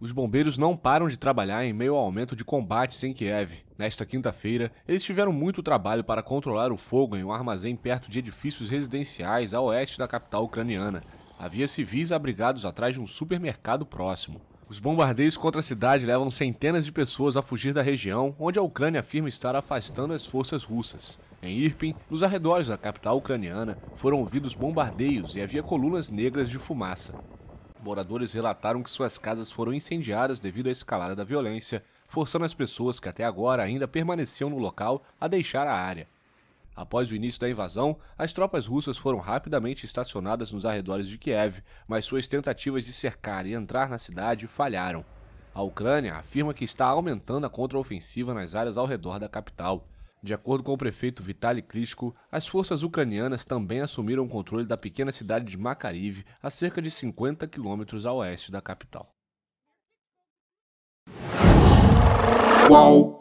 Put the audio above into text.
Os bombeiros não param de trabalhar em meio ao aumento de combates em Kiev. Nesta quinta-feira, eles tiveram muito trabalho para controlar o fogo em um armazém perto de edifícios residenciais a oeste da capital ucraniana. Havia civis abrigados atrás de um supermercado próximo. Os bombardeios contra a cidade levam centenas de pessoas a fugir da região, onde a Ucrânia afirma estar afastando as forças russas. Em Irpin, nos arredores da capital ucraniana, foram ouvidos bombardeios e havia colunas negras de fumaça. Moradores relataram que suas casas foram incendiadas devido à escalada da violência, forçando as pessoas que até agora ainda permaneciam no local a deixar a área. Após o início da invasão, as tropas russas foram rapidamente estacionadas nos arredores de Kiev, mas suas tentativas de cercar e entrar na cidade falharam. A Ucrânia afirma que está aumentando a contraofensiva nas áreas ao redor da capital. De acordo com o prefeito Vitali Klitschko, as forças ucranianas também assumiram o controle da pequena cidade de Makariv, a cerca de 50 quilômetros a oeste da capital. Qual?